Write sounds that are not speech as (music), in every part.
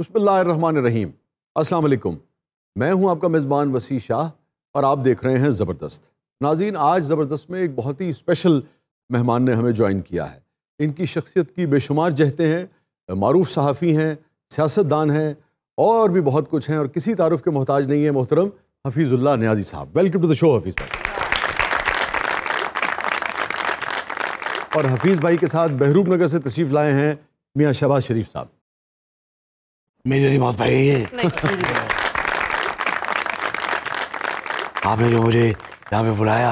रहीम असलकुम मैं हूं आपका मेज़बान वसी शाह और आप देख रहे हैं ज़बरदस्त नाजीन आज ज़बरदस्त में एक बहुत ही स्पेशल मेहमान ने हमें ज्वाइन किया है इनकी शख्सियत की बेशुमार जहते हैं मरूफ सहाफ़ी हैं सियासतदान हैं और भी बहुत कुछ हैं और किसी तारफ़ के मोहताज नहीं है मोहतरम हफीज़ुल्ला न्याजी साहब welcome to the show Hafeez भाई और हफीज़ भाई के साथ बहरूप नगर से तशरीफ़ लाए हैं मियाँ शहबाज शरीफ साहब मेरी नहीं मौत पाई है आपने जो मुझे यहाँ पे बुलाया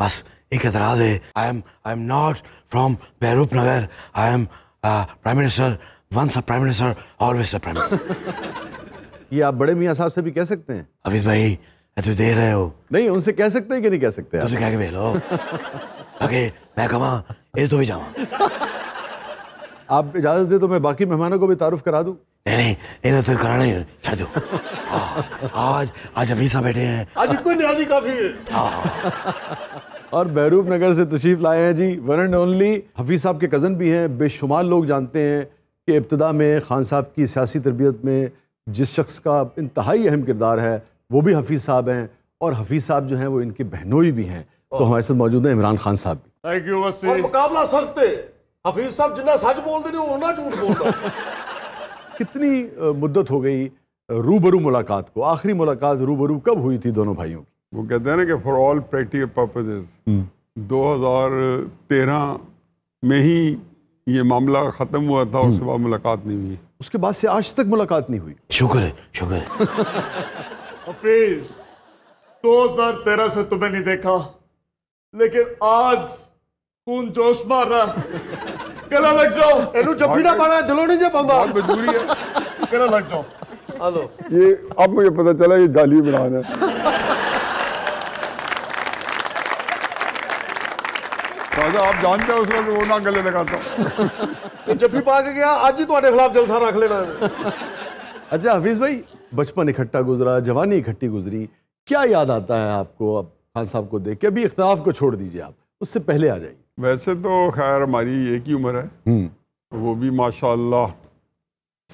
बस एक एतराज़ है I am I am not from बैरूप नगर I am prime minister once a prime minister always a prime ये आप बड़े मियाँ साहब से भी कह सकते हैं अभी भाई तो दे रहे हो नहीं उनसे कह सकते हैं कि नहीं कह सकते तुझे कह के भेलो ओके मैं कमा ये तो भी जावा (laughs) आप इजाज़त दे तो मैं बाकी मेहमानों को भी तारुफ करा दूँ नहीं इन्हें तो कराना ही छोड़ दो आज आज अभी सा बैठे हैं आज इतनी न्याजी काफी है और बहरूप नगर से तशरीफ लाए हैं जी वन एंड ओनली हफीज़ साहब के कज़न भी हैं बेशुमार लोग जानते हैं कि इब्तदा में खान साहब की सियासी तरबियत में जिस शख्स का इंतहाई अहम किरदार है वो भी हफीज़ साहब हैं और हफीज़ साहब जो हैं वो इनके बहनोई भी हैं तो हमारे साथ मौजूद हैं इमरान खान साहब भी थैंक यू मुकाबला सख्त हफीज़ साहब जिन्ना सच बोलते नहीं झूठ बोलता कितनी मुद्दत हो गई रूबरू मुलाकात को आखिरी मुलाकात रूबरू कब हुई थी दोनों भाइयों की वो कहते हैं ना कि फॉर ऑल प्रैक्टिकल पर्पजेज 2013 में ही ये मामला ख़त्म हुआ था उसके हम्म। बाद मुलाकात नहीं हुई उसके बाद से आज तक मुलाकात नहीं हुई शुक्र है शुक्र है (laughs) दो हजार तेरह से तुम्हें तो नहीं देखा लेकिन आज खून जोश मार रहा કેલા લગજો એ નું જો પીડા બના દલો ની જે પાઉંડા બજગૂરી હે કેલા લગજો હાલો યે અબ મુજે પતા ચલા યે દાલિયા બનાના પાડો આપ જાણતે હો સલો ગોના ગлле લગાતો એ જભી પાગ ગયા આજ તુઆડે ખલાફ જલસા રાખ લેના અચ્છા હફીઝ ભાઈ બચપન ઇખટ્ટા ગુઝરા જવાની ઇખટી ગુઝરી ક્યા યાદ આતા હે આપકો અબ ખાન સાબ કો દેખ કે અભી ઇખલાફ કો છોડ દીજે આપ ઉસ સે પહેલે આ જા वैसे तो खैर हमारी एक ही उम्र है हम्म। वो भी माशाल्लाह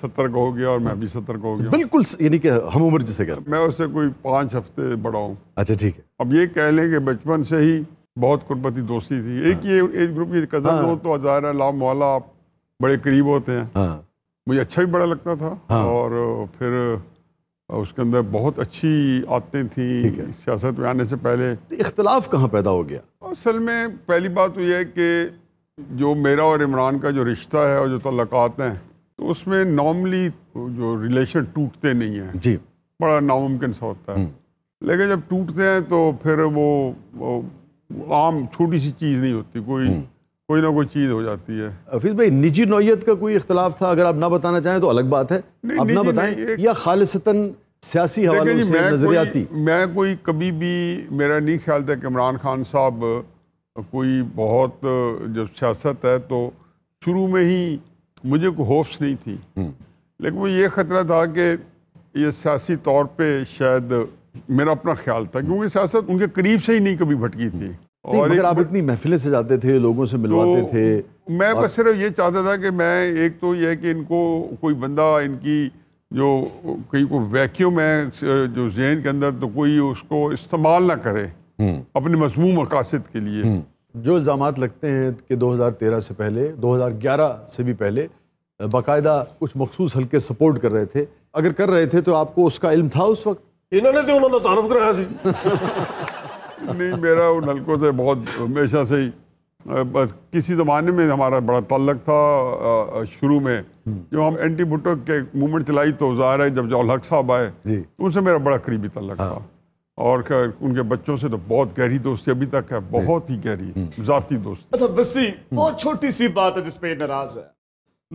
सत्तर का हो गया और मैं भी सत्तर को हो गया बिल्कुल यानी कि हम उम्र जिसे कह मैं उससे कोई पाँच हफ्ते बड़ा हूँ अच्छा ठीक है अब ये कह लें कि बचपन से ही बहुत कुर्बती दोस्ती थी एक ही हाँ। एज ग्रुप की कज़न हाँ। हो तो हजार है लाम वाला आप बड़े करीब होते हैं हाँ। मुझे अच्छा भी बड़ा लगता था हाँ। और फिर और उसके अंदर बहुत अच्छी आदतें थी सियासत में आने से पहले तो इख्तलाफ कहाँ पैदा हो गया असल में पहली बात तो यह है कि जो मेरा और इमरान का जो रिश्ता है और जो तल्लक़ात हैं तो उसमें नॉर्मली जो रिलेशन टूटते नहीं हैं जी बड़ा नामुमकिन सा होता है हम्म। लेकिन जब टूटते हैं तो फिर वो, वो आम छोटी सी चीज़ नहीं होती कोई हम्म। कोई ना कोई चीज़ हो जाती है हफीज़ भाई निजी नोयत का कोई इख्तलाफ था अगर आप ना बताना चाहें तो अलग बात है आप ना बताएं या खालसतन सियासी हवाले से नजरियाती मैं कोई कभी भी मेरा नहीं ख्याल था कि इमरान खान साहब कोई बहुत जब सियासत है तो शुरू में ही मुझे कोई होप्स नहीं थी हम्म। लेकिन मुझे ये ख़तरा था कि ये सियासी तौर पर शायद मेरा अपना ख्याल था क्योंकि सियासत उनके करीब से ही नहीं कभी भटकी थी और मगर आप इतनी महफिलें से जाते थे लोगों से मिलवाते तो थे मैं बस सिर्फ ये चाहता था कि मैं एक तो यह कि इनको कोई बंदा इनकी जो कहीं को वैक्यूम है जो जहन के अंदर तो कोई उसको इस्तेमाल ना करे हम्म। अपने मजमू मकासद के लिए हम्म। जो इल्ज़ाम लगते हैं कि 2013 से पहले 2011 से भी पहले बाकायदा कुछ मखसूस हल्के सपोर्ट कर रहे थे अगर कर रहे थे तो आपको उसका इल्म था उस वक्त इन्होंने तो उन्होंने तो तारफ कराया (laughs) नहीं मेरा उन हल्कों से बहुत हमेशा से ही बस किसी ज़माने में हमारा बड़ा तल्लक था शुरू में जब हम एंटी भुट्टो के मूवमेंट चलाई तो ज़ाहिर है जब जौल साहब आए तो उनसे मेरा बड़ा करीबी तल्लक हाँ। था और उनके बच्चों से तो बहुत गहरी दोस्ती अभी तक है बहुत ही गहरी हम्म। जाती दोस्ती अच्छा वसी हम्म। बहुत छोटी सी बात है जिसपे नाराज है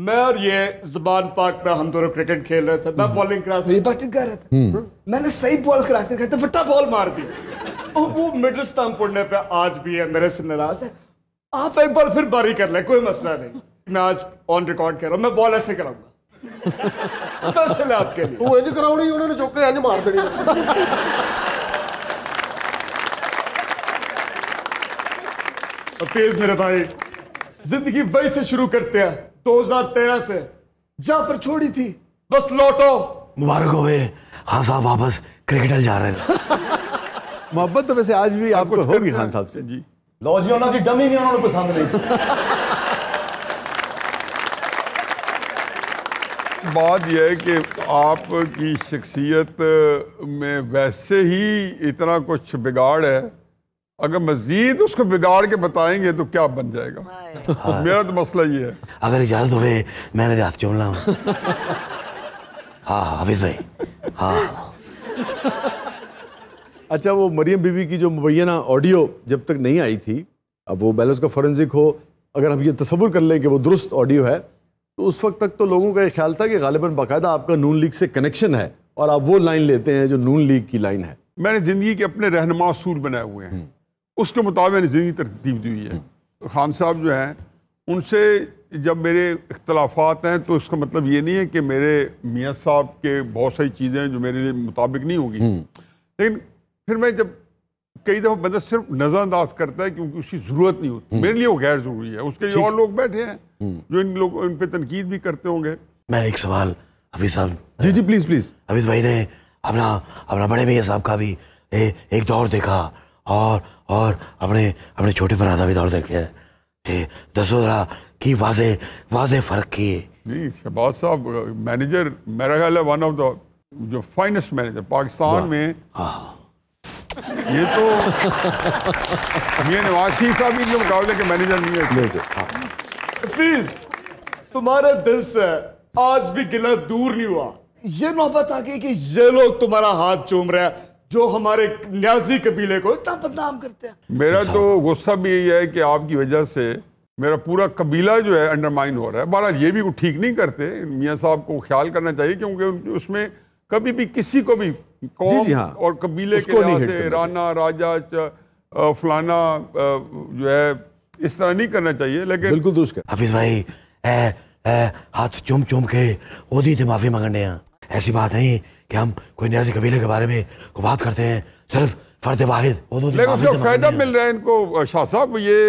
मैं और ये जबान पाक में हम दोनों क्रिकेट खेल रहे थे मैं बॉलिंग हम्म। करा था ये बैटिंग कर रहा था मैंने सही बॉल करा फटा बॉल मार दी और वो मिडिल स्टाम्प पढ़ने पे आज भी है मेरे से नाराज है आप एक बार फिर बारी कर ले कोई मसला नहीं मैं आज ऑन रिकॉर्ड कर रहा हूँ मैं बॉल ऐसे कराऊंगा स्पेशल आपके लिए तू इंज कराउਣੀ ਉਹਨਾਂ ਨੇ ਚੁੱਕ ਕੇ ਇੰਜ ਮਾਰ ਦੇਣੀ अफेज मेरे भाई जिंदगी वही से शुरू करते हैं 2013 से जहां पर छोड़ी थी बस लौटो मुबारक हो गए खान हाँ साहब वापस क्रिकेटर जा रहे हैं मोहब्बत तो वैसे आज भी आपको होगी खान साहब से जी लो जी उन्होंने डमी भी उन्होंने पसंद नहीं बात यह है कि आपकी शख्सियत में वैसे ही इतना कुछ बिगाड़ है अगर मजीद उसको बिगाड़ के बताएंगे तो क्या बन जाएगा हाँ। मेरा तो मसला ये है अगर इजाजत हुए मैंने हाथ चुन ला हाँ, हाँ हाफिज भाई हाँ अच्छा वो मरियम बीबी की जो मुबैना ऑडियो जब तक नहीं आई थी अब वो बैलेंस का फॉरेंसिक हो अगर हम ये तस्वुर कर लें कि वो दुरुस्त ऑडियो है तो उस वक्त तक तो लोगों का ये ख्याल था कि गालिबा बाकायदा आपका नून लीग से कनेक्शन है और आप वो लाइन लेते हैं जो नून लीग की लाइन है मैंने ज़िंदगी के अपने रहनमा असूल बनाए हुए हैं हम्म। उसके मुताबिक मैंने ज़िंदगी तरतीब दी हुई है हम्म। खान साहब जो हैं उनसे जब मेरे इख्तलाफात हैं तो इसका मतलब ये नहीं है कि मेरे मियाँ साहब के बहुत सारी चीज़ें जो मेरे लिए मुताबिक नहीं होगी हम्म। लेकिन फिर मैं जब कई दफ़ा बंदा सिर्फ नज़रअंदाज करता है क्योंकि उसकी ज़रूरत नहीं होती हम्म। मेरे लिए वो गैर ज़रूरी है उसके लिए और लोग बैठे हैं हम्म। जो इन लोग इन पर तनकीद भी करते होंगे मैं एक सवाल हफीज़ साहब जी जी प्लीज़ प्लीज़ हफीज़ भाई ने अपना अपना बड़े भैया साहब का भी ए, एक दौर देखा और और अपने अपने छोटे भरा भी दौर देखे दसोरा दसो जरा कि वाजे वाजे फ़र्क किए नहीं शहबाज साहब मैनेजर मेरा ख्याल है वन ऑफ द जो फाइनेस्ट मैनेजर पाकिस्तान में हाँ, हाँ। ये तो ये नवाज शरीफ साहब इनके मुकाबले के मैनेजर नहीं है प्लीज हाँ। तुम्हारे दिल से आज भी गिला दूर नहीं हुआ ये नौबत आ गई कि ये लोग तुम्हारा हाथ चूम रहे हैं जो हमारे न्याजी कबीले को इतना बदनाम करते हैं मेरा अच्छा। तो गुस्सा भी यही है कि आपकी वजह से मेरा पूरा कबीला जो है अंडरमाइन हो रहा है बहरहाल ये भी ठीक नहीं करते मियाँ साहब को ख्याल करना चाहिए क्योंकि उसमें कभी भी किसी को भी कौम जी हाँ, और कबीले के लिहाज से राना राजा फलाना जो है इस तरह नहीं करना चाहिए लेकिन बिल्कुल दुरुस्त हाफिज भाई ए, ए, हाथ चुम चुम के ओदी थे माफी मांगने ऐसी बात नहीं कि हम कोई न्याजी कबीले के बारे में को बात करते हैं सिर्फ फर्द वाहिद फायदा मिल रहा है इनको शाह साहब ये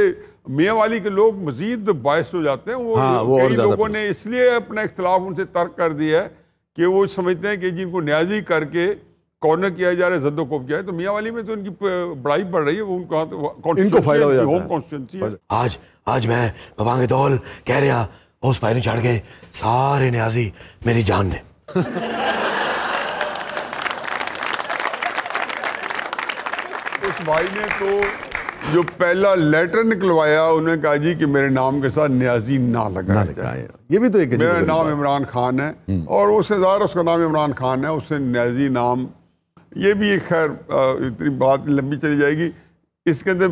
मियाँ वाली के लोग मजीद बायस हो जाते हैं वो, हाँ, वो कई लोगों ने इसलिए अपना इख्तलाफ उनसे तर्क कर दिया है कि वो समझते हैं कि जिनको न्याजी करके कॉर्नर किया जा रहा है जद्दो कोप किया है तो मियाँ वाली में तो इनकी बढ़ाई बढ़ रही है वो तो इनको फायदा हो जाता होम कॉन्स्टिट्यूंसी आज आज मैं बबांग दौल कह रहा उस पायरी चढ़ गए सारे न्याजी मेरी जान ने (laughs) उस भाई ने तो जो पहला लेटर निकलवाया उन्होंने कहा जी कि मेरे नाम के साथ न्याजी ना लगाया लगा ये भी तो एक मेरा नाम इमरान खान है हम्म। और उससे ज़ाहिर उसका नाम इमरान खान है उससे न्याजी नाम ये भी एक खैर इतनी बात लंबी चली जाएगी इसके अंदर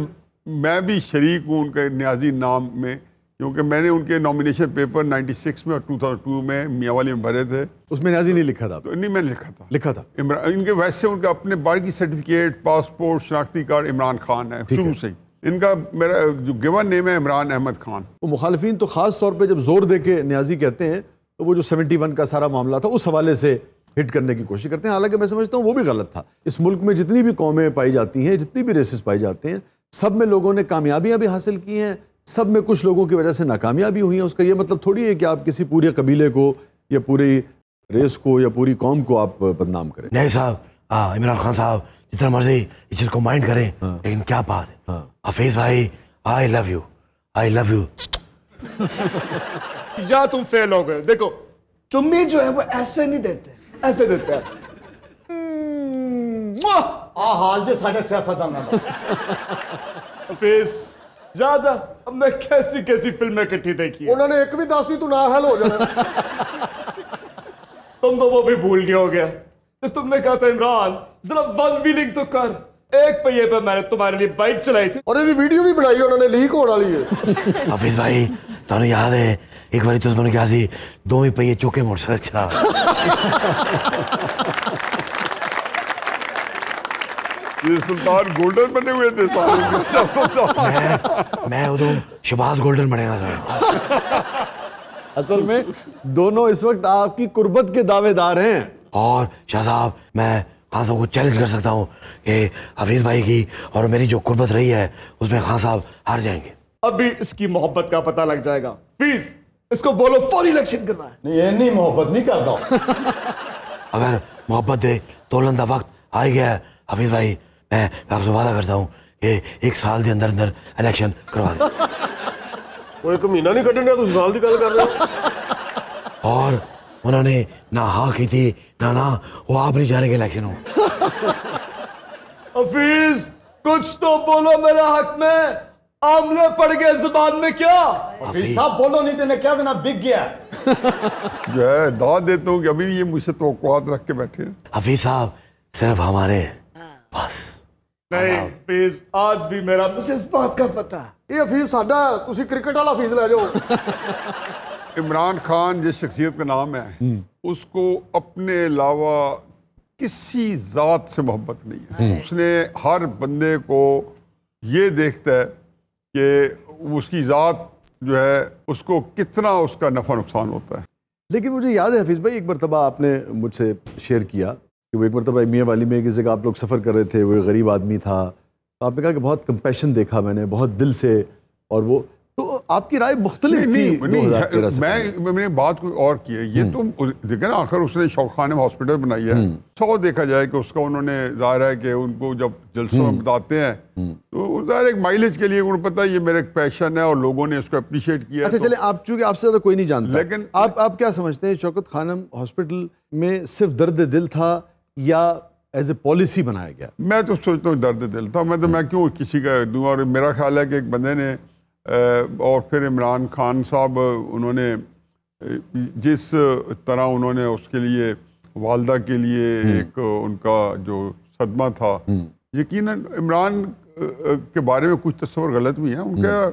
मैं भी शरीक हूँ उनके न्याजी नाम में क्योंकि मैंने उनके नॉमिनेशन पेपर 96 में और 2002 में मियावाली में भरे थे उसमें न्याजी नहीं लिखा था तो नहीं मैंने लिखा था लिखा था इमरान इनके वैसे उनके अपने की सर्टिफिकेट पासपोर्ट शनाख्ती कार्ड इमरान खान है शुरू से इनका मेरा जो गिवन नेम है इमरान अहमद खान तो मुखालफी तो ख़ास तौर पर जब जोर दे के न्याजी कहते हैं तो वो जो वन का सारा मामला था उस हवाले से हिट करने की कोशिश करते हैं हालांकि मैं समझता हूँ वो भी गलत था इस मुल्क में जितनी भी कौमें पाई जाती हैं जितनी भी रेसेस पाई जाते हैं सब में लोगों ने कामयाबियाँ भी हासिल की हैं सब में कुछ लोगों की वजह से नाकामयाबी हुई हैं उसका ये मतलब थोड़ी है कि आप किसी पूरे कबीले को या पूरी रेस को या पूरी कौम को आप बदनाम करें नहीं साहब इमरान खान साहब जितना मर्जी इस चीज़ को माइंड करें हाँ। लेकिन क्या बात है हाँ। हफीज भाई I love you I love you या तुम फेल हो गए देखो तुम्हें जो है वो ऐसे नहीं देते ऐसे देते हैं हम्म, आ हाल जे साढ़े सियासतदान फेस याद अब मैं कैसी कैसी फिल्में इकट्ठी देखी उन्होंने एक भी दस दी तू ना हल हो जाए तुम तो वो भी भूल गए हो गया तो तुमने कहा था इमरान जरा वन व्हीलिंग तो कर एक पहिए पे मैंने तुम्हारे लिए बाइक चलाई थी और ये वीडियो भी बनाई उन्होंने लीक होने वाली है हाफिज भाई तुम याद है एक बार तुम ਮੈਨੂੰ ਕਿਹਾ दो ਦੋਵੇਂ ਪਈਏ चौके मोटरसाइकिल ਚਲਾ ये सुल्तान गोल्डन बने हुए थे मैं मैं उधर शबाज गोल्डन बनेगा सर असल में दोनों इस वक्त आपकी कुर्बत के दावेदार हैं और शाह साहब मैं खान साहब को चैलेंज कर सकता हूँ कि हफीज़ भाई की और मेरी जो कुर्बत रही है उसमें खान साहब हार जाएंगे अभी इसकी मोहब्बत का पता लग जाएगा प्लीज इसको बोलो फॉर इलेक्शन करना है नहीं नहीं मोहब्बत नहीं करता (laughs) अगर मोहब्बत दे तो लंदा वक्त आ ही गया हफीज भाई मैं आपसे वादा करता हूँ एक साल के अंदर अंदर इलेक्शन करवा दे (laughs) वो एक महीना नहीं कटने तो साल की गल कर रहे (laughs) और उन्होंने ना हा की थी ना ना वो आप नहीं जाने के इलेक्शन हो हफीज कुछ तो बोलो मेरा हक में आमले पड़ गए जुबान में क्या साहब बोलो नहीं तेने तो क्या देना बिक गया (laughs) जो है दवा देता हूँ कि अभी ये मुझसे तो रख के बैठे हफीज साहब सिर्फ हमारे हाँ। बस नहीं हाँ, आज भी मेरा मुझे इस बात का पता ये हफीज साडा तुसी क्रिकेट वाला फीस ले जाओ (laughs) इमरान खान जिस शख्सियत का नाम है हम्म। उसको अपने अलावा किसी जात से मोहब्बत नहीं है हम्म। उसने हर बंदे को ये देखता है कि उसकी ज़ात जो है उसको कितना उसका नफ़ा नुकसान होता है लेकिन मुझे याद है हफीज़ भाई एक मरतबा आपने मुझसे शेयर किया कि वो एक मरतबा मियाँ वाली में किसी का आप लोग सफ़र कर रहे थे वो गरीब आदमी था तो आपने कहा कि बहुत कंपेशन देखा मैंने बहुत दिल से और वो आपकी राय मुख्तलिफ थी नहीं, नहीं, मैं मैंने बात कोई और की है ये हम्म। तो देखे ना आखिर उसने शौखान हॉस्पिटल बनाई है सौ हम्म। अच्छा, देखा जाए कि उसका उन्होंने जाहिर है कि उनको जब जलसों में हम्म। बताते हैं तो जाहिर एक माइलेज के लिए उन्हें पता है ये मेरा एक पैशन है और लोगों ने इसको अप्रिशिएट किया अच्छा तो चले आप चूंकि आपसे ज़्यादा कोई नहीं जानता लेकिन आप आप क्या समझते हैं शौकत खानम हॉस्पिटल में सिर्फ दर्द दिल था या एज ए पॉलिसी बनाया गया मैं तो सोचता हूँ दर्द दिल था मैं तो मैं क्यों किसी का दूँ और मेरा ख्याल है कि एक बंदे ने और फिर इमरान खान साहब उन्होंने जिस तरह उन्होंने उसके लिए वालदा के लिए हम्म। एक उनका जो सदमा था हम्म। यकीनन इमरान के बारे में कुछ तस्वर गलत भी हैं उनका हम्म।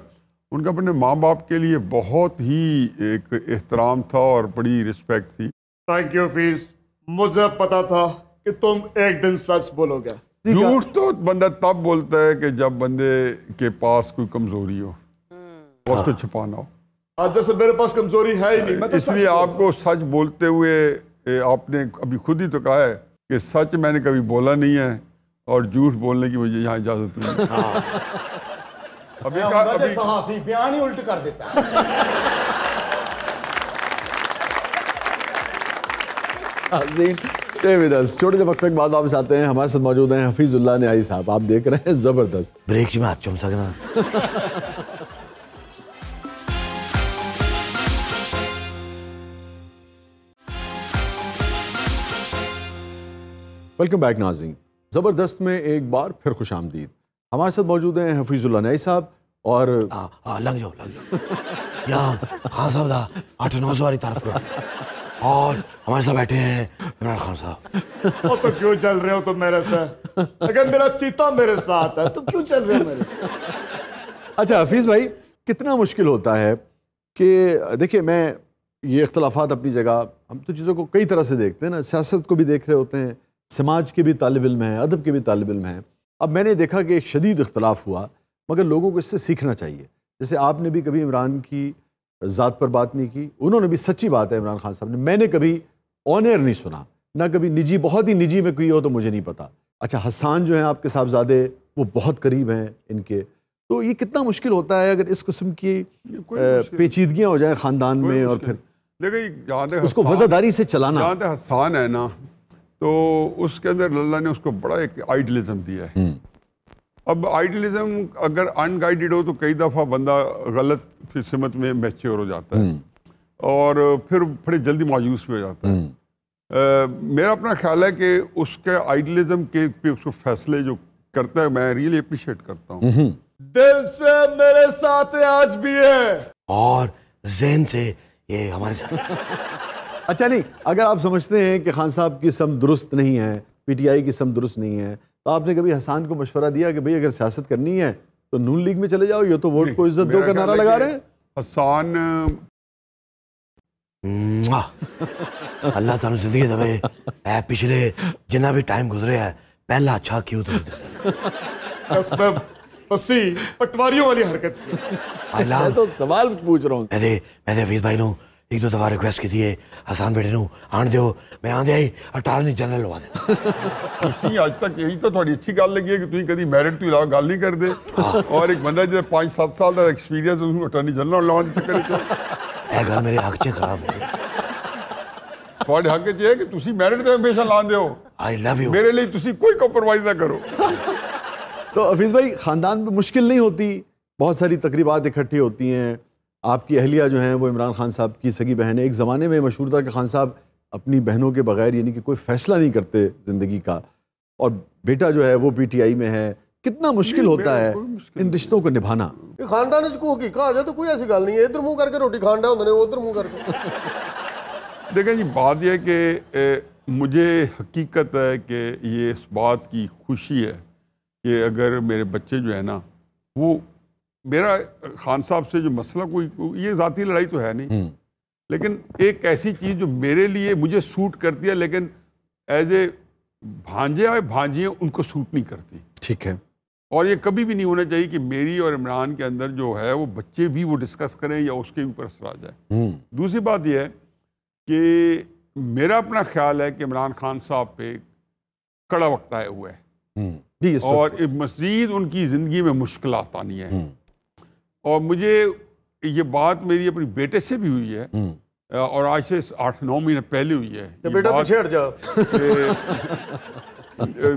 उनका अपने माँ बाप के लिए बहुत ही एक एहतराम था और बड़ी रिस्पेक्ट थी थैंक यू फीस मुझे पता था कि तुम एक दिन सच बोलोगे झूठ तो बंदा तब बोलता है कि जब बंदे के पास कोई कमज़ोरी हो उसको छुपाना हो जैसे मेरे पास कमजोरी है ही नहीं तो इसलिए आपको सच बोलते हुए आपने अभी खुद ही तो कहा है कि सच मैंने कभी बोला नहीं है और झूठ बोलने की मुझे यहाँ इजाजत नहीं हाँ। अभी कहा अभी सहाफी बयान ही उल्ट कर देता छोटे से वक्त के बाद वापस आते हैं हमारे साथ मौजूद हैं हफीजुल्ला न्याई साहब आप देख रहे हैं जबरदस्त ब्रेक जी में हाथ चुम सकना वेलकम बैक नाजीन ज़बरदस्त में एक बार फिर खुश आमदीद हमारे साथ मौजूद हैं हफीज़ुल्ला नई साहब और हाँ लग जाओ लग जाओ या आठ नौ सौ तरफ और हमारे साथ बैठे हैं इमरान खान साहब तो क्यों चल रहे हो तुम मेरे साथ अगर मेरा चीता मेरे साथ है तो क्यों चल रहे हो मेरे साथ अच्छा हफीज़ भाई कितना मुश्किल होता है कि देखिए मैं ये इख्तलाफात अपनी जगह हम तो चीज़ों को कई तरह से देखते हैं ना सियासत को भी देख रहे होते हैं समाज के भी तालब इम हैं अदब के भी तालब इम हैं अब मैंने देखा कि एक शदीद इख्तलाफ हुआ मगर लोगों को इससे सीखना चाहिए जैसे आपने भी कभी इमरान की ज़ात पर बात नहीं की उन्होंने भी सच्ची बात है इमरान खान साहब ने मैंने कभी ऑन एयर नहीं सुना ना कभी निजी बहुत ही निजी में कोई हो तो मुझे नहीं पता अच्छा हसान जो हैं आपके साहबजादे वो बहुत करीब हैं इनके तो ये कितना मुश्किल होता है अगर इस किस्म की पेचीदगियाँ हो जाए ख़ानदान में और फिर देखिए उसको वजादारी से चलाना हसान है ना तो उसके अंदर अल्लाह ने उसको बड़ा एक आइडलिज्म दिया है हम्म। अब आइडलिज्म अगर अनगाइडेड हो तो कई दफ़ा बंदा गलत फिसमत में मैच्योर हो जाता है हम्म। और फिर बड़े जल्दी मायूस भी हो जाता है आ, हम्म। मेरा अपना ख्याल है कि उसके आइडलिज्म के पे उसको फैसले जो करता है मैं रियली अप्रिशिएट करता हूँ दिल से मेरे साथ आज भी है और जेन से ये हमारे साथ अच्छा नहीं अगर आप समझते हैं कि खान साहब की सम दुरुस्त नहीं है पीटीआई की सम दुरुस्त नहीं है तो आपने कभी हसान को मशवरा दिया कि भाई अगर सियासत करनी है तो नून लीग में चले जाओ ये तो वोट को इज्जत दो का नारा लगा रहे हैं हसान अल्लाह तुम जिंदगी दबे पिछले जिन्ना भी टाइम गुजरे है पहला अच्छा क्यों तो पसी पटवारियों वाली हरकत तो सवाल पूछ रहा हूँ भाई लूँ एक दो दफ़ा रिक्वेस्ट की थी हसान बेटे नू आन दो मैं आंदे आई अटारनी जनरल लवा दे आज तक यही तो थोड़ी अच्छी गल लगी है कि तुम कभी मैरिट तो इलावा गल नहीं करते हाँ। और एक बंदा जो पाँच सात साल का एक्सपीरियंस उसको अटारनी जनरल लवा चक्कर यह गल मेरे हक से खराब है थोड़े हक च है कि ਤੁਸੀਂ ਮੈਰਿਟ ਤੇ हमेशा ਲਾਉਂਦੇ ਹੋ आई लव यू मेरे लिए ਤੁਸੀਂ कोई कॉम्प्रोमाइज ना करो तो हफीज़ भाई ख़ानदान में मुश्किल नहीं होती बहुत सारी तकरीबात इकट्ठी होती हैं आपकी अहलिया जो हैं वो इमरान खान साहब की सगी बहन है एक ज़माने में मशहूर था कि खान साहब अपनी बहनों के बगैर यानी कि कोई फ़ैसला नहीं करते ज़िंदगी का और बेटा जो है वो पीटीआई में है कितना मुश्किल होता है इन रिश्तों को निभाना खानदान को कहा जाए तो कोई ऐसी गल नहीं है इधर मुँह करके रोटी खान डाने उधर मुँह करके (laughs) देखें जी बात यह कि मुझे हकीकत है कि ये इस बात की खुशी है कि अगर मेरे बच्चे जो है ना वो मेरा खान साहब से जो मसला कोई ये ज़ाती लड़ाई तो है नहीं हम्म। लेकिन एक ऐसी चीज़ जो मेरे लिए मुझे सूट करती है लेकिन एज ए भांजे और भांजियाँ उनको सूट नहीं करती ठीक है और ये कभी भी नहीं होना चाहिए कि मेरी और इमरान के अंदर जो है वो बच्चे भी वो डिस्कस करें या उसके ऊपर असर आ जाए हम्म। दूसरी बात यह है कि मेरा अपना ख्याल है कि इमरान खान साहब पे कड़ा वक्त आया हुआ है हम्म। और मजीद उनकी ज़िंदगी में मुश्किल आनी है और मुझे ये बात मेरी अपने बेटे से भी हुई है हम्म। और आज से आठ नौ महीने पहले हुई है तो बेटा पीछे तो हट जाओ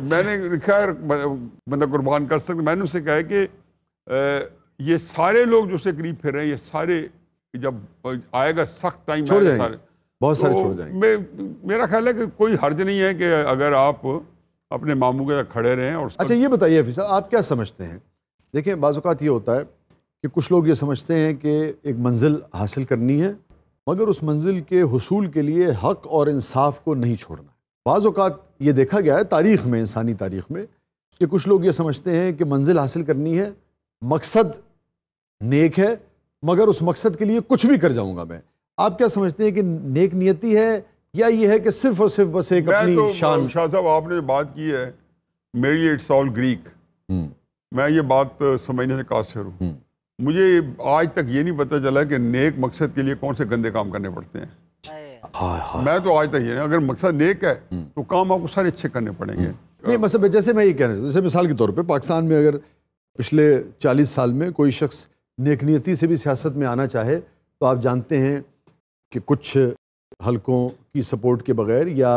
(laughs) मैंने खैर मतलब कुर्बान कर सकते मैंने उसे कहा कि ये सारे लोग जो से करीब फिर रहे हैं ये सारे जब आएगा सख्त टाइम छोड़ आएगा सारे बहुत सारे तो छोड़ जाएंगे मे, मेरा ख्याल है कि कोई हर्ज नहीं है कि अगर आप अपने मामू के साथ खड़े रहें और अच्छा ये बताइए आप क्या समझते हैं देखिए बाजूकात ये होता है कि कुछ लोग ये समझते हैं कि एक मंजिल हासिल करनी है मगर उस मंजिल के हसूल के लिए हक और इंसाफ को नहीं छोड़ना है बाज़ ये देखा गया है तारीख़ में इंसानी तारीख़ में कि कुछ लोग ये समझते हैं कि मंजिल हासिल करनी है मकसद नेक है मगर उस मकसद के लिए कुछ भी कर जाऊंगा मैं आप क्या समझते हैं कि नेक नियति है या ये है कि सिर्फ और सिर्फ बस एक अपनी तो शान शाह साहब आपने जो बात की है मेरी इट्स ऑल ग्रीक हम्म। मैं ये बात समझने से कासर हूँ हम्म। मुझे आज तक ये नहीं पता चला कि नेक मकसद के लिए कौन से गंदे काम करने पड़ते हैं हाँ, हाँ। मैं तो आज तक ये नहीं अगर मकसद नेक है हम्म। तो काम आपको सारे अच्छे करने पड़ेंगे हम्म। नहीं मतलब जैसे मैं ये कहना चाहता जैसे मिसाल के तौर पे पाकिस्तान में अगर पिछले चालीस साल में कोई शख्स नेकनीति से भी सियासत में आना चाहे तो आप जानते हैं कि कुछ हलकों की सपोर्ट के बगैर या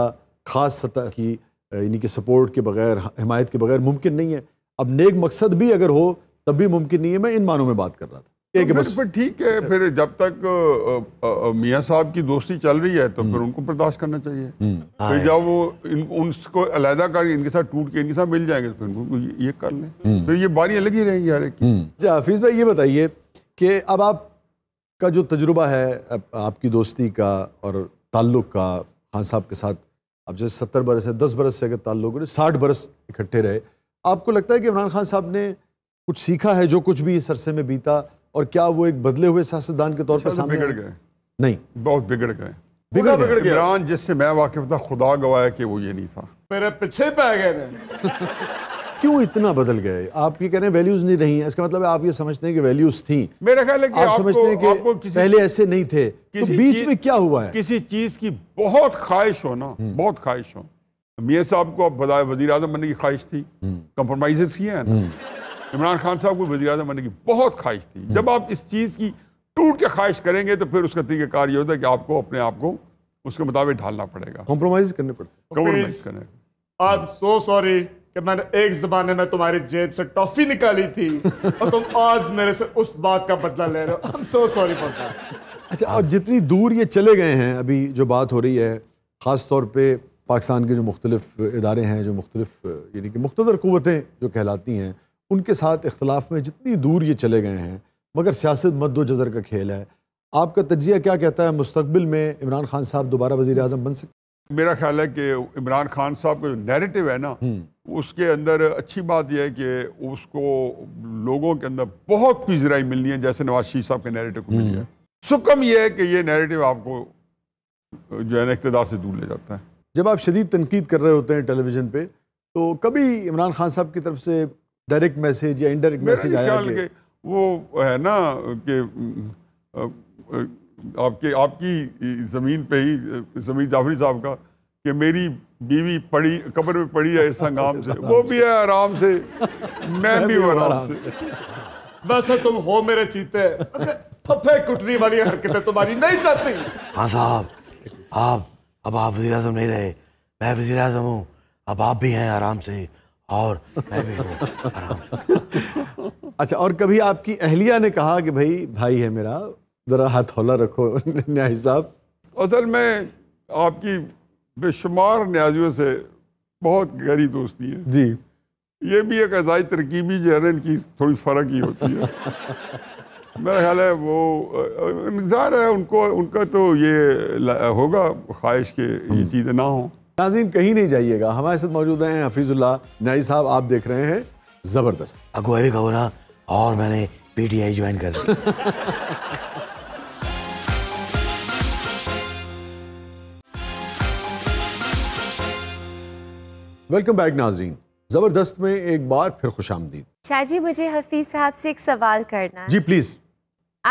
ख़ास सतह की यानी कि सपोर्ट के बगैर हमायत के बगैर मुमकिन नहीं है अब नेक मकसद भी अगर हो तब भी मुमकिन नहीं है मैं इन मानों में बात कर रहा था ठीक तो बस ठीक है फिर जब तक मियाँ साहब की दोस्ती चल रही है तो हम्म। फिर उनको बर्दाश्त करना चाहिए हम्म। फिर हाँ, जब वो इन उनको अलहदा कर इनके साथ टूट के इनके साथ मिल जाएंगे तो फिर उनको ये कर लें हम्म। फिर ये बारी अलग ही रहेंगी हर एक जी हाफिज अच्छा, भाई ये बताइए कि अब आप का जो तजुर्बा है आपकी दोस्ती का और ताल्लुक़ का खान साहब के साथ अब जैसे सत्तर बरस है दस बरस से अगर ताल्लुक साठ बरस इकट्ठे रहे आपको लगता है कि इमरान खान साहब ने कुछ सीखा है जो कुछ भी इस अरसे में बीता और क्या वो एक बदले हुए सियासतदान के तौर पर अच्छा, सामने बिगड़ गए नहीं बहुत बिगड़ गए बिगड़ बिगड़ इमरान जिससे मैं वाकिफ था खुदा गवाया कि वो ये नहीं था मेरे पीछे पै गए (laughs) क्यों इतना बदल गए आप ये कह रहे हैं वैल्यूज नहीं रही हैं इसका मतलब है आप ये समझते हैं कि वैल्यूज थी मेरा ख्याल है कि आप आपको, समझते हैं कि आपको किसी, पहले ऐसे नहीं थे तो बीच में क्या हुआ है किसी चीज की बहुत ख्वाहिश हो ना हम्म। बहुत ख्वाहिश हो तो मियाँ साहब को आप बताए वजी अजम बनने की ख्वाहिश थी कंप्रोमाइजेस हम्म। किए हैं ना हम्म। इमरान खान साहब को वजी अजम बनने की बहुत ख्वाहिश थी जब आप इस चीज़ की टूट के ख्वाहिश करेंगे तो फिर उसका तरीक़ाकार ये होता है कि आपको अपने आप को उसके मुताबिक ढालना पड़ेगा कॉम्प्रोमाइज करने पड़ते कॉम्प्रोमाइज करने आप सो सॉरी कि मैंने एक जमाने में तुम्हारी जेब से टॉफी निकाली थी और तुम आज मेरे से उस बात का बदला ले रहे हो सो सॉरी अच्छा और जितनी दूर ये चले गए हैं अभी जो बात हो रही है ख़ास तौर पर पाकिस्तान के जो मुख्तलिफ इदारे हैं जो मुख्तलिफ यानी कि मुख्तर कुतें जो कहलाती हैं उनके साथ इख्तलाफ में जितनी दूर ये चले गए हैं मगर सियासत मद्दो जज़र का खेल है आपका तजिया क्या कहता है मुस्तबिल में इमरान खान साहब दोबारा वजी अजम बन सकते मेरा ख्याल है कि इमरान खान साहब का जो नेरेटिव है ना हम्म। उसके अंदर अच्छी बात यह है कि उसको लोगों के अंदर बहुत पिजराई मिलनी है जैसे नवाज शरीफ साहब के नेरेटिव को मिली है हम्म। सुकम यह है कि ये नेरेटिव आपको जो है ना इकतदार से दूर ले जाता है जब आप शदीद तनकीद कर रहे होते हैं टेलीविज़न पर तो कभी इमरान खान साहब की तरफ से डायरेक्ट मैसेज या इनडायरेक्ट मैसेज आया कि वो है ना कि आपके आपकी ज़मीन पे ही ज़मीन जाफरी साहब का कि मेरी बीवी पड़ी कब्र में पड़ी है ऐसा (laughs) हंगाम से वो भी है आराम से मैं भी हूँ आराम से वैसे तुम हो मेरे चीते अच्छा। फफे कुटनी वाली हरकतें तुम्हारी नहीं चाहती हाँ साहब आप अब आप वजी नहीं रहे मैं वजी अजम हूँ अब आप भी हैं आराम से और मैं भी हूँ आराम अच्छा और कभी आपकी अहलिया ने कहा कि भाई भाई है मेरा ज़रा हाथ हौला रखो न्याय साहब असल में आपकी बेशुमार न्याजियों से बहुत गहरी दोस्ती है जी ये भी एक अजाई तरकीबी जो की थोड़ी फ़र्क ही होती है मेरा ख्याल है वो इंतज़ार है उनको उनका तो ये होगा ख्वाहिश के ये हम्म। चीज़ें ना हों नाजीन कहीं नहीं जाइएगा हमारे साथ मौजूद हैं हफीजुल्ला नाई साहब आप देख रहे हैं ज़बरदस्त अगुवाई का और मैंने पीटीआई ज्वाइन कर वेलकम बैक नाजीन जबरदस्त में एक बार फिर खुश आमदी शाहजी मुझे हफीज साहब से एक सवाल करना जी प्लीज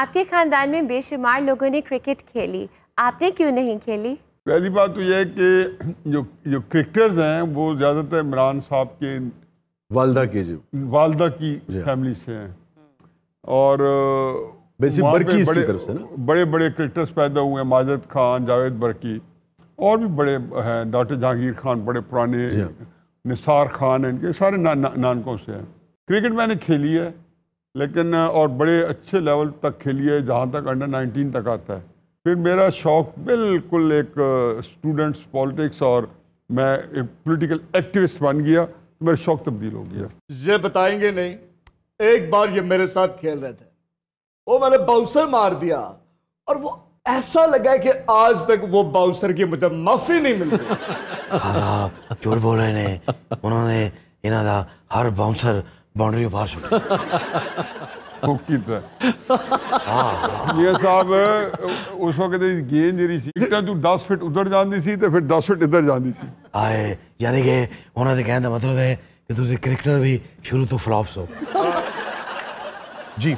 आपके खानदान में बेशुमार लोगों ने क्रिकेट खेली आपने क्यों नहीं खेली पहली बात तो यह है कि जो जो क्रिकेटर्स हैं वो ज़्यादातर इमरान साहब के वालदा के जो वालदा की फैमिली हाँ। से हैं और बरकी बड़े, तरफ से ना बड़े बड़े क्रिकेटर्स पैदा हुए हैं माजद खान जावेद बरकी और भी बड़े हैं डॉक्टर जहांगीर खान बड़े पुराने हाँ। निसार खान इनके सारे ना, ना, नानकों से हैं क्रिकेट मैंने खेली है लेकिन और बड़े अच्छे लेवल तक खेली है जहाँ तक अंडर नाइनटीन तक आता है फिर मेरा शौक बिल्कुल एक स्टूडेंट्स पॉलिटिक्स और मैं पॉलिटिकल एक्टिविस्ट बन गया तो मेरा शौक तब्दील हो गया ये बताएंगे नहीं एक बार ये मेरे साथ खेल रहे थे वो मैंने बाउंसर मार दिया और वो ऐसा लगा कि आज तक वो बाउंसर की मुझे माफी नहीं मिली (laughs) हाँ साहब झूठ बोल रहे ने उन्होंने इन्हों का हर बाउंसर बाउंड्री पार छोड़ा ਸਾਹਿਬ ਉਸ ਵਕਤ ਦੀ ਗੇਂਦ ਜਿਹੜੀ ਸੀ 10 ਫੁੱਟ ਉਧਰ ਜਾਂਦੀ ਸੀ ਤੇ ਫਿਰ 10 ਫੁੱਟ ਇੱਧਰ ਜਾਂਦੀ ਸੀ ਆਏ ਯਾਨੀ ਕਿ ਉਹਨਾਂ ਦੇ ਕਹਿਣ ਦਾ ਮਤਲਬ ਹੈ ਕਿ ਤੁਸੀਂ ਕ੍ਰਿਕਟਰ ਵੀ ਸ਼ੁਰੂ ਤੋਂ ਹੋ ਜੀ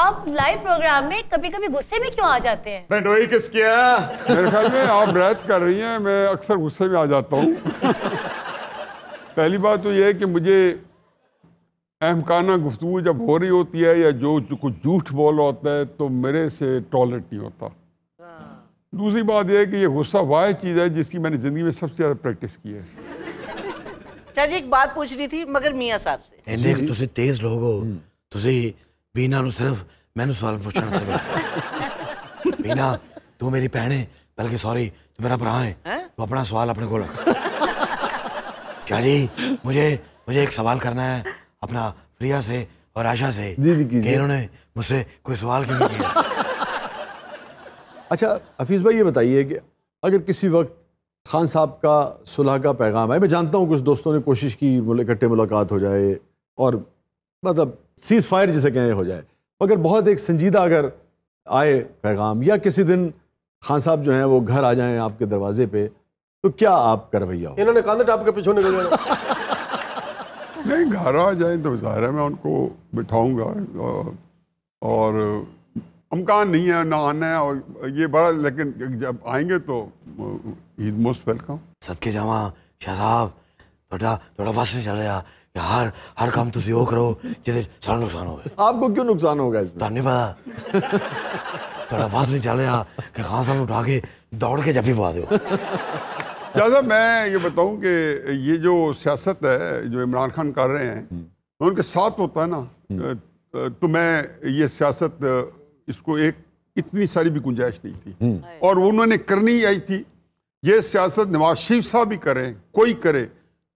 आप लाइव प्रोग्राम में कभी कभी गुस्से में क्यों आ जाते हैं किस किया मेरे ख्याल में आप कर रही हैं मैं अक्सर गुस्से में आ जाता हूँ पहली बात तो यह है कि मुझे अहमकाना गुफ्तु जब हो रही होती है या जो, कुछ झूठ बोल होता है तो मेरे से टॉलरेट नहीं होता हाँ। दूसरी बात यह है कि ये गुस्सा वाह चीज़ है जिसकी मैंने ज़िंदगी में सबसे ज़्यादा प्रैक्टिस की है ਚਾਚੀ ਇੱਕ ਬਾਤ ਪੁੱਛਣੀ ਸੀ ਮਗਰ ਮੀਆਂ ਸਾਹਿਬ ਸੇ ਇੰਨੇ ਕਿ ਤੁਸੀਂ ਤੇਜ਼ ਲੋਗ ਹੋ ਤੁਸੀਂ ਬੀਨਾ सिर्फ मैंने सवाल पूछना से (laughs) बीना तू मेरी भैन है बल्कि सॉरी तू मेरा ਮੇਰਾ है तू अपना सवाल अपने को ਕੋਲ ਚਾਚੀ ਮੁਝੇ मुझे एक सवाल करना है अपना प्रिया से और आशा से जी जी कीजिए इन्होंने मुझसे कोई सवाल क्यों नहीं किया (laughs) अच्छा हफीज़ भाई ये बताइए कि अगर किसी वक्त खान साहब का सुलह का पैगाम है मैं जानता हूँ कुछ दोस्तों ने कोशिश की इकट्ठे मुलाकात हो जाए और मतलब सीज फायर जिसे कहें हो जाए मगर बहुत एक संजीदा अगर आए पैगाम या किसी दिन खान साहब जो हैं वो घर आ जाएं आपके दरवाजे पे तो क्या कर भैया इन्होंने कांधा टाप के पिछोने (laughs) नहीं घर आ जाए तो ज़ाहिर है मैं उनको बिठाऊंगा और अमकान नहीं है ना आना है और ये बड़ा लेकिन जब आएंगे तो ईद मोस्ट वेलकम सदके जावा शाह साहब थोड़ा थोड़ा बस नहीं चल रहा हर हर काम तुम वो करो जिसे सारा नुकसान हो आपको क्यों नुकसान होगा इसमें नहीं पता थोड़ा बस नहीं चल रहा कि खान साहब उठा के दौड़ के जब भी पा दो जैसा अच्छा, अच्छा, मैं ये बताऊं कि ये जो सियासत है जो इमरान खान कर रहे हैं हम्म। उनके साथ होता है ना हम्म। तो मैं ये सियासत इसको एक इतनी सारी भी गुंजाइश नहीं थी हम्म। और उन्होंने करनी आई थी ये सियासत नवाज शरीफ साहब भी करें कोई करे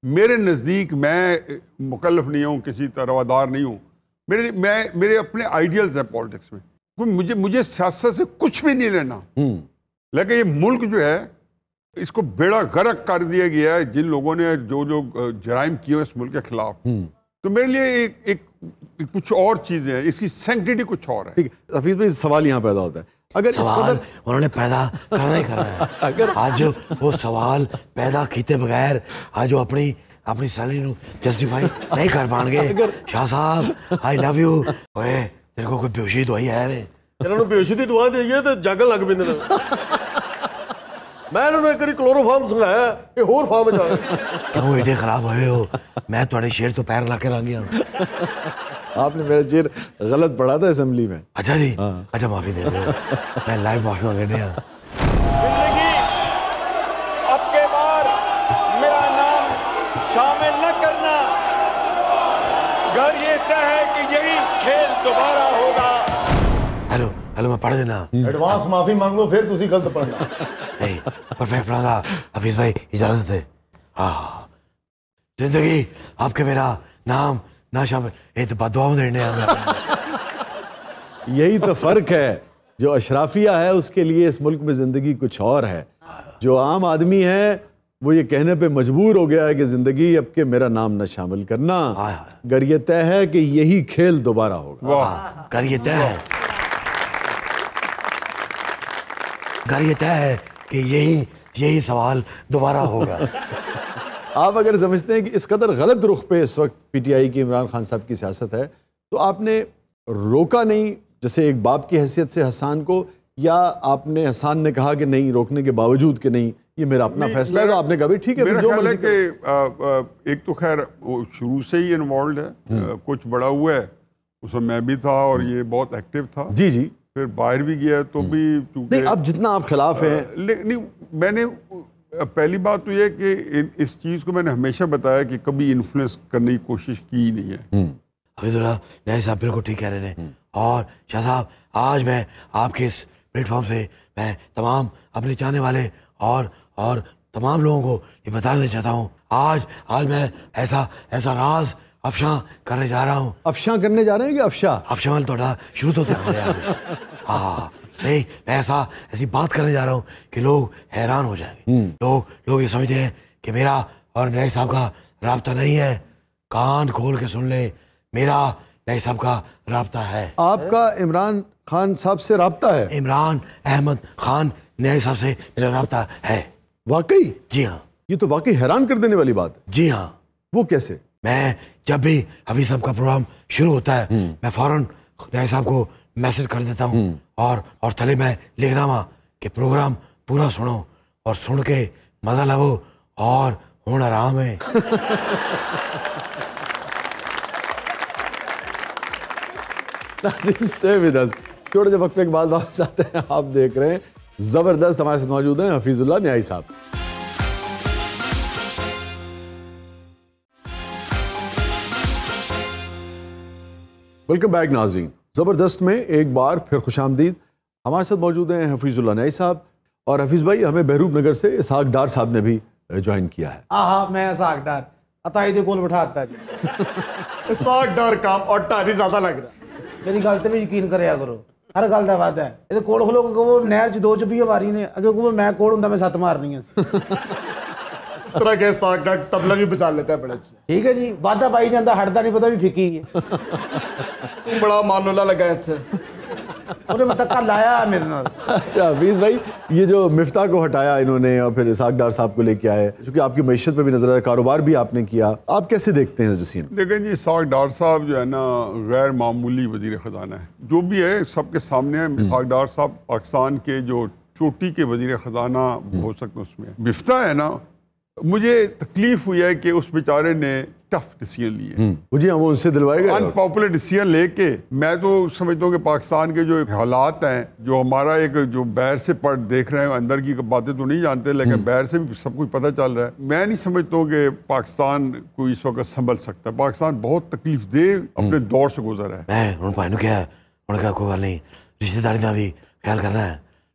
मेरे नज़दीक मैं मुकलफ नहीं हूँ किसी तरह रवादार नहीं हूँ मेरे मैं मेरे अपने आइडियल्स हैं पॉलिटिक्स में मुझे मुझे सियासत से कुछ भी नहीं लेना लेकिन ये मुल्क जो है इसको बेड़ा गर्क कर दिया गया है जिन लोगों ने जो जो जराइम किए इस मुल्क के खिलाफ हम्म। तो मेरे लिए एक एक, एक कुछ और चीज़ें हैं इसकी सेंटिटी कुछ और है ठीक है सवाल यहाँ पैदा होता है अगर सवाल उन्होंने पैदा करना ही करना है (laughs) अगर आज वो सवाल पैदा किए बगैर आज वो अपनी अपनी सैलरी जस्टिफाई नहीं कर पाएंगे (laughs) शाह साहब आई लव यू ओए तेरे को कोई बेहोशी दवाई है रे ਇਹਨਾਂ ਨੂੰ ਬੇਸ਼ੀ ਦੀ ਦਵਾ ਦੇਈਏ ਤੇ ਜੱਗ ਲੱਗ ਪੈਂਦੇ ਨੇ (laughs) मैं उन्होंने एक ਇੱਕ सुनाया ਕਲੋਰੋਫਾਰਮ ਸੁਣਾਇਆ ਇਹ ਹੋਰ ਫਾਰਮ ਚ ਆ ਗਏ ਕਿਉਂ मैं थोड़े शेर तो पैर ला के रंग (laughs) आपने मेरा शेर गलत पढ़ा था असेंबली में अच्छा जी हाँ। अच्छा माफी दे दो मैं लाइव माफी मांग रहे जिंदगी अब बार मेरा नाम शामिल न करना घर ये तय है कि यही खेल दोबारा हो ਕੱਲ ਮੈਂ ਪੜ ਦੇਣਾ ਐਡਵਾਂਸ ਮਾਫੀ ਮੰਗ ਲਓ ਫਿਰ ਤੁਸੀਂ ਗਲਤ ਪੜਨਾ ਨਹੀਂ ਪਰਫੈਕਟ ਪੜਾਂਗਾ ਹਫੀਜ਼ भाई इजाजत है हाँ, हाँ, हाँ जिंदगी आपके मेरा नाम ना शाम ये तो बदवाओं देने (laughs) यही तो फ़र्क है जो अशराफिया है उसके लिए इस मुल्क में ज़िंदगी कुछ और है जो आम आदमी है वो ये कहने पे मजबूर हो गया है कि ज़िंदगी अब के मेरा नाम ना शामिल करना हाँ, गर ये तय है कि यही खेल दोबारा होगा गर ये तय है घर ये तय है कि यही यही सवाल दोबारा होगा (laughs) आप अगर समझते हैं कि इस कदर गलत रुख पे इस वक्त पीटीआई की इमरान खान साहब की सियासत है तो आपने रोका नहीं जैसे एक बाप की हैसियत से हसान को या आपने हसान ने कहा कि नहीं रोकने के बावजूद कि नहीं ये मेरा अपना फैसला है तो आपने कहा ठीक है जो मतलब कि एक तो खैर शुरू से ही इन्वॉल्व है हम्म। कुछ बड़ा हुआ है उसमें मैं भी था और ये बहुत एक्टिव था जी जी फिर बाहर भी गया तो हम्म। भी चूंकि अब जितना आप खिलाफ हैं नहीं मैंने पहली बात तो यह कि इस चीज़ को मैंने हमेशा बताया कि कभी इन्फ्लुएंस करने की कोशिश की ही नहीं है हम्म। तो जरा नए साहब बिल्कुल ठीक कह रहे हैं हम्म। और शाह साहब आज मैं आपके इस प्लेटफॉर्म से मैं तमाम अपने चाहने वाले और और तमाम लोगों को ये बताना चाहता हूँ आज आज मैं ऐसा ऐसा राज अफशा करने जा रहा हूँ अफशा करने जा रहे हैं कि अफशा अफशा अफशाल तो थोड़ा शुरू तो हाँ नहीं मैं ऐसा ऐसी बात करने जा रहा हूँ कि लोग हैरान हो जाएंगे हम्म। लोग लोग ये समझते हैं कि मेरा और नए साहब का रबता नहीं है कान खोल के सुन ले मेरा नए साहब का रबता है आपका इमरान खान साहब से रबता है इमरान अहमद खान नए साहब से मेरा रबता है वाकई जी हाँ ये तो वाकई हैरान कर देने वाली बात जी हाँ वो कैसे मैं जब भी हबीब साहब का प्रोग्राम शुरू होता है हम्म। मैं फौरन खुदाई साहब को मैसेज कर देता हूँ हम्म। और और थले मैं लिख रहा हाँ कि प्रोग्राम पूरा सुनो और सुन के मज़ा लवो और हूँ आराम है छोटे से वक्त के बाद वापस आते हैं आप देख रहे हैं ज़बरदस्त हमारे साथ मौजूद हैं हफीज़ुल्ला न्याई साहब वेलकम बैक नाजीन ज़बरदस्त में एक बार फिर खुश आमदीद हमारे साथ मौजूद हैं हफीज़ुल्ला नई साहब और हफीज़ भाई हमें बहरूब नगर से इसहाक डार साहब ने भी ज्वाइन किया है हाँ हाँ मैं इसहाक डार अताई कोल बैठाता जी इसहाक डार का और टारी ज़्यादा लग रहा मेरी गलत में यकीन कराया करो हर गल का वादा है ये कोल खोलो क्योंकि वो नहर च दो चुपी मारी ने अगर मैं कोल हूँ मैं सत्त मारनी है (laughs) इस तरह ਕੇਸ ਤਾਂ ਡਾਕ ਤਬਲਾ ਵੀ ਬਚਾ ਲੈਂਦਾ ਬੜਾ ਅੱਛਾ ਠੀਕ ਹੈ ਜੀ ਵਾਦਾ ਪਾਈ ਜਾਂਦਾ ਹਟਦਾ ਨਹੀਂ ਪਤਾ ਵੀ ਫਿੱਕੀ ਹੈ ਤੂੰ ਬੜਾ ਮਾਨੂਲਾ ਲੱਗਾ ਇੱਥੇ उन्हें मतक्का लाया मेरे नाल अच्छा हफीज़ भाई ये जो मिफ्ता को हटाया इन्होंने और फिर इसाक डार साहब को लेके आए क्योंकि आपकी मैशत पे भी नजर आया कारोबार भी आपने किया आप कैसे देखते हैं जसीन देखें जी इसाक डार साहब जो है ना गैर मामूली वजीर ख़जाना है जो भी है सबके सामने है हम्म। इसाक डार साहब पाकिस्तान के जो चोटी के वजीर ख़जाना हम्म। हो सकते उसमें मिफ्ता है ना मुझे तकलीफ हुई है कि उस बेचारे ने टफ डिसीजन लिए मुझे हम्म। हम उनसे दिलवाएगा अनपॉपुलर डिसीजन लेके मैं तो समझता हूँ कि पाकिस्तान के जो हालात हैं जो हमारा एक जो बैर से पढ़ देख रहे हैं अंदर की बातें तो नहीं जानते लेकिन हम्म। बैर से भी सब कुछ पता चल रहा है मैं नहीं समझता हूँ कि पाकिस्तान को इस वक्त संभल सकता है पाकिस्तान बहुत तकलीफ दे अपने हम्म। दौर से गुजर है उन्होंने क्या कहा कोई नहीं रिश्तेदारी का भी ख्याल करना है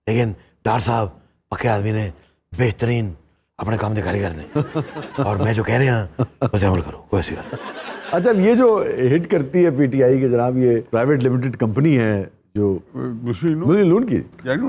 लेकिन डार साहब पक्के आदमी ने बेहतरीन अपने काम दिखारी करने और मैं जो कह रहे हैं उसे अमल करो वैसे करो अच्छा ये जो हिट करती है पीटीआई के जनाब ये प्राइवेट लिमिटेड कंपनी है जो मुस्लिम लून की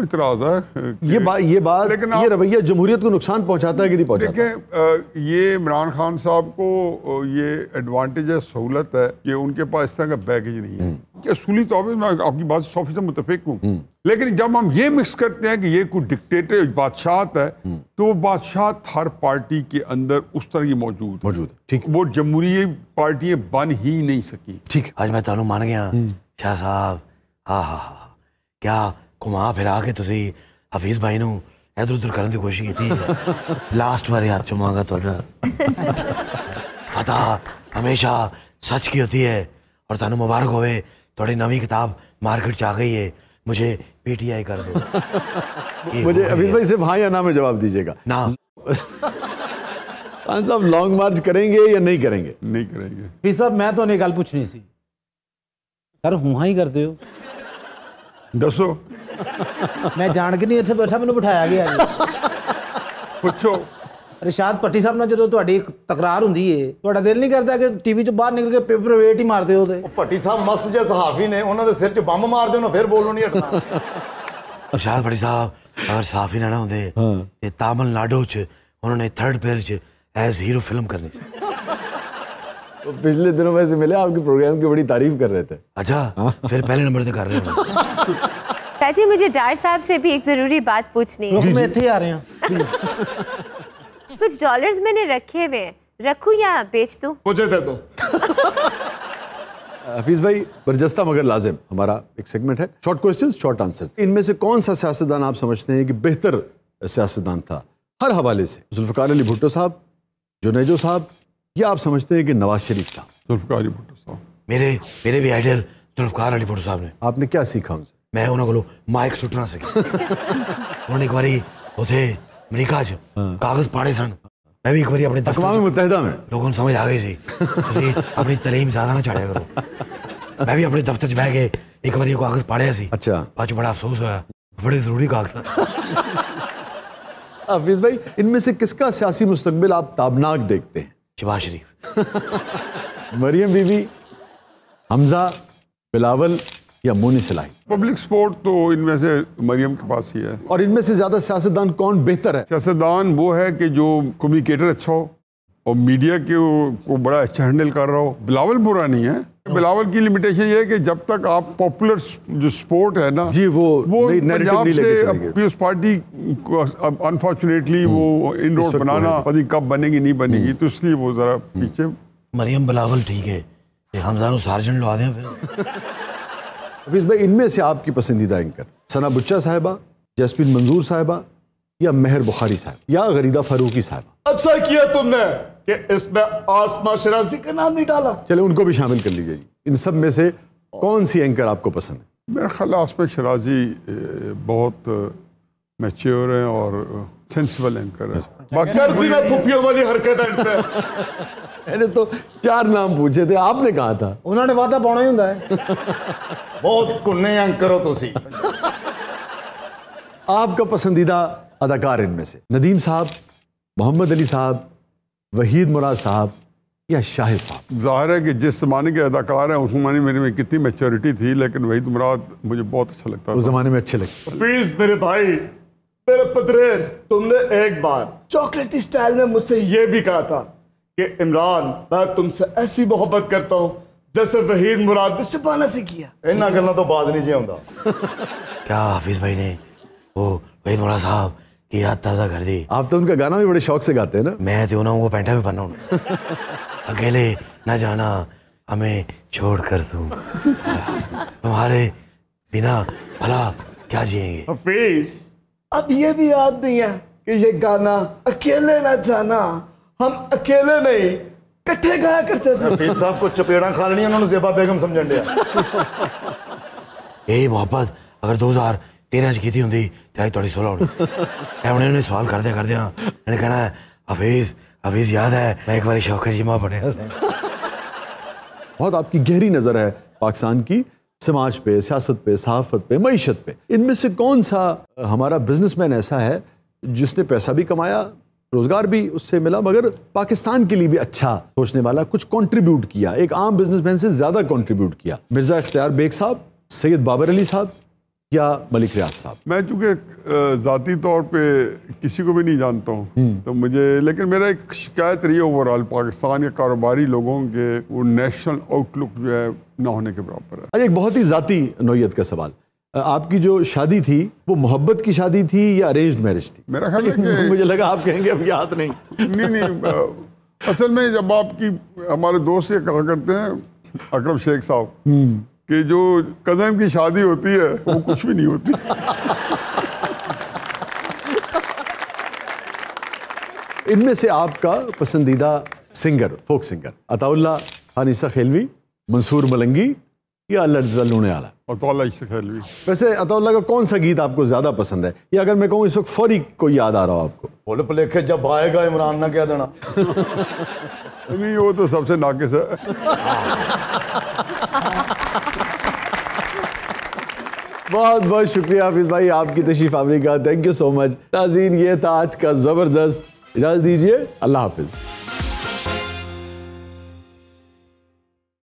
इतराज है ये बात ये बात लेकिन ये रवैया जमहूरियत को नुकसान पहुंचाता है कि नहीं पहुंचाता देखें ये इमरान खान साहब को ये एडवांटेज है सहूलत है कि उनके पास इस तरह का पैकेज नहीं है हम्म। असूली तौर पर मैं आपकी बात सौ फीसद मुतफिक हूँ हम्म। लेकिन जब हम ये मिक्स करते हैं कि ये कोई डिक्टेटर बादशाहत है तो वो बादशाहत हर पार्टी के अंदर उस तरह की मौजूद मौजूद ठीक वो जमहूरी पार्टियां बन ही नहीं सकी ठीक आज मैं तानू मान गया हम्म। शाह साहब हा हा हा क्या घुमा फिरा के तुम हफीज भाई इधर उधर करने की कोशिश की थी लास्ट (laughs) बार याद चुमागा थोड़ा फतह हमेशा सच की होती है और तुम मुबारक होवे थोड़ी नवी किताब मार्केट च आ गई है मुझे पीटीआई कर दो (laughs) मुझे अभी भाई सिर्फ हाँ या ना में जवाब दीजिएगा ना खान (laughs) साहब लॉन्ग मार्च करेंगे या नहीं करेंगे नहीं करेंगे फिर साहब मैं तो निकाल गल पूछनी सी सर हुआ ही करते हो दसो मैं जान के नहीं इतने बैठा मैंने बिठाया गया (laughs) पूछो ਰਿਸ਼ਾਦ ਪੱਟੀ ਸਾਹਿਬ ਨਾਲ ਜਦੋਂ ਤੁਹਾਡੀ ਤਕਰਾਰ ਹੁੰਦੀ ਏ ਤੁਹਾਡਾ ਦਿਲ ਨਹੀਂ ਕਰਦਾ ਕਿ ਟੀਵੀ ਤੋਂ ਬਾਹਰ ਨਿਕਲ ਕੇ ਪੇਪਰ ਵੇਟ ਹੀ ਮਾਰਦੇ ਹੋ ਤੇ ਪੱਟੀ ਸਾਹਿਬ ਮਸਤ ਜਿਹਾ ਸਹਾਫੀ ਨੇ ਉਹਨਾਂ ਦੇ ਸਿਰ 'ਚ ਬੰਮ ਮਾਰਦੇ ਉਹਨਾਂ ਫਿਰ ਬੋਲੋ ਨਹੀਂ ਹਟਣਾ ਰਿਸ਼ਾਦ ਪੱਟੀ ਸਾਹਿਬ ਅਗਰ ਸਹਾਫੀ ਨਾ ਹੁੰਦੇ ਤੇ ਤਾਮਿਲਨਾਡੂ 'ਚ ਉਹਨਾਂ ਨੇ ਥਰਡ ਪੇਅਰ 'ਚ ਐਜ਼ ਹੀਰੋ ਫਿਲਮ ਕਰਨੀ ਸੀ पिछले दिनों में से मिले आपके प्रोग्राम की बड़ी तारीफ कर रहे थे अच्छा फिर पहले नंबर से कर रहे हैं जी मुझे डार साहब से भी एक जरूरी बात पूछनी है हम इतने आ रहे हैं कुछ डॉलर्स मैंने रखे हुए हैं रखूं या बेच दू मुझे दे दो (laughs) हफीज भाई बरजस्ता मगर लाजिम हमारा एक सेगमेंट है शॉर्ट क्वेश्चंस शॉर्ट आंसर्स इनमें से कौन सा सियासतदान आप समझते हैं कि बेहतर सियासतदान था हर हवाले से जुल्फकार अली भुट्टो साहब जुनेजो साहब या आप समझते हैं कि नवाज शरीफ था जुल्फकार अली भुट्टो साहब मेरे मेरे भी आइडियल जुल्फकार अली भुट्टो साहब ने आपने क्या सीखा उनसे मैं उन्होंने माइक सुटना सीखा (laughs) उन्होंने एक बार होते अमरीका च अच्छा, कागज पाड़े सन मैं भी एक बार अपने अकवाम मुतहदा में लोगों समझ आ गई सी ਤੁਸੀਂ ਆਪਣੀ ਤਾਲੀਮ ਜ਼ਿਆਦਾ ਨਾ ਛਾੜਿਆ ਕਰੋ ਮੈਂ ਵੀ ਆਪਣੇ ਦਫ਼ਤਰ 'ਚ ਬਹਿ ਕੇ ਇੱਕ ਵਾਰੀ ਉਹ ਕਾਗਜ਼ ਪਾੜਿਆ ਸੀ ਅੱਛਾ ਅੱਜ ਬੜਾ ਅਫਸੋਸ ਹੋਇਆ ਬੜੇ ਜ਼ਰੂਰੀ ਕਾਗਜ਼ हाफिज भाई इनमें से किसका सियासी मुस्तबिल आप ताबनाक देखते हैं शबाज शरीफ मरियम बीबी हमजा बिलावल या मोनी सिलाई पब्लिक सपोर्ट तो इनमें से मरियम के पास ही है और इनमें से ज़्यादा सियासतदान कौन बेहतर है सियासतदान वो है कि जो कम्युनिकेटर अच्छा हो और मीडिया के को बड़ा अच्छा हैंडल कर रहा हो बिलावल बुरा नहीं है बिलावल की लिमिटेशन ये है कि जब तक आप पॉपुलर जो स्पोर्ट है ना जी वो वो पंजाब से पीएस पार्टी को अनफॉर्चुनेटली वो हम्म। इनरोड बनाना पता कब बनेगी नहीं बनेगी हम्म। तो इसलिए वो ज़रा पीछे मरियम बिलावल ठीक है हमजान सार्जेंट आ दें फिर हफीज़ भाई इनमें से आपकी पसंदीदा एंकर सना बुच्चा साहबा जसमिन मंजूर साहबा या मेहर बुखारी साहब या गरीदा फारूकी साहब अच्छा किया तुमने कि इसमें आसमा शराजी का नाम नहीं डाला चले उनको भी शामिल कर लीजिए इन सब में से कौन सी एंकर आपको पसंद है मेरा ख्याल आसमा शराजी बहुत मैच्योर हैं और सेंसिबल एंकर है बाकी वाली हरकत है मैंने तो चार नाम पूछे थे आपने कहा था उन्होंने वादा पाना ही है बहुत कुन्ने एंकर हो ਹੋ ਤੁਸੀਂ आपका पसंदीदा अदाकार इनमें से नदीम साहब मोहम्मद अली साहब वहीद मुराद साहब या शाहिद साहब जाहिर है कि जिस ज़माने के अदाकार हैं उस ज़माने मेरे में कितनी मेच्योरिटी थी लेकिन वहीद मुराद मुझे बहुत अच्छा लगता है उस ज़माने में अच्छे लगते प्लीज़ मेरे भाई मेरे पदरेर तुमने एक बार चॉकलेटी स्टाइल में मुझसे ये भी कहा था कि इमरान मैं तुमसे ऐसी मोहब्बत करता हूँ जैसे वहीद मुराद ने शबाना से किया इन्ना करना तो बाज नहीं आंदा (laughs) क्या हाफिज भाई ने वो वहीद मुराद साहब की याद ताज़ा कर दी आप तो उनका गाना भी बड़े शौक से गाते हैं ना मैं तो ना वो पैंटा भी पहना हूँ (laughs) अकेले ना जाना हमें छोड़ कर तुम (laughs) तुम्हारे बिना भला क्या जिएंगे हाफिज़ अब ये भी याद नहीं है कि ये गाना अकेले ना जाना हम अकेले नहीं कट्ठे गाया करते थे फिर साहब को चपेड़ा खा लेनी उन्होंने जेबा बेगम समझ लिया ए मोहब्बत अगर दो हजार तेरह च की होंगी तो अज थोड़ी सोलह होनी एवं उन्हें सवाल करदे करदे इन्हें कहना है हफीज हफीज याद है मैं एक बार शौकत जिमा बने बहुत आपकी गहरी नज़र है पाकिस्तान की समाज पे सियासत पे सहाफत पे मीशत पे इनमें से कौन सा हमारा बिजनेसमैन ऐसा है जिसने पैसा भी कमाया रोज़गार भी उससे मिला मगर पाकिस्तान के लिए भी अच्छा सोचने वाला कुछ कंट्रीब्यूट किया एक आम बिजनेसमैन से ज़्यादा कंट्रीब्यूट किया मिर्ज़ा इख्तियार बेग साहब सैयद बाबर अली साहब या मलिक रियाज साहब मैं चूंकि ज़ाती तौर पे किसी को भी नहीं जानता हूँ हम्म। तो मुझे लेकिन मेरा एक शिकायत रही है ओवरऑल पाकिस्तान के कारोबारी लोगों के वो नेशनल आउटलुक जो है ना होने के बराबर है एक बहुत ही ज़ाती नोयत का सवाल आपकी जो शादी थी वो मोहब्बत की शादी थी या अरेंज मैरिज थी मेरा ख्याल है (laughs) मुझे लगा आप कहेंगे अब याद नहीं नहीं नहीं असल में जब आपकी हमारे दोस्त ये कहा करते हैं अकरम शेख साहब हम्म। कि जो कज़न की शादी होती है वो कुछ भी नहीं होती इनमें से आपका पसंदीदा सिंगर फोक सिंगर अताउल्ला खानिसा खेलवी मंसूर मलंगी या अल्लाह लूने आला तो वैसे अतौल्ला का कौन सा गीत आपको ज़्यादा पसंद है या अगर मैं कहूँ इस वक्त फौरी को याद आ रहा हो आपको बोले पलेखे जब आएगा इमरान ना कह देना नहीं वो तो सबसे नाकिस है बहुत बहुत शुक्रिया हाफिज़ भाई आपकी तशीफ आमरी का थैंक यू सो मच नाजीन ये था आज का ज़बरदस्त इजाज़त दीजिए अल्लाह हाफिज़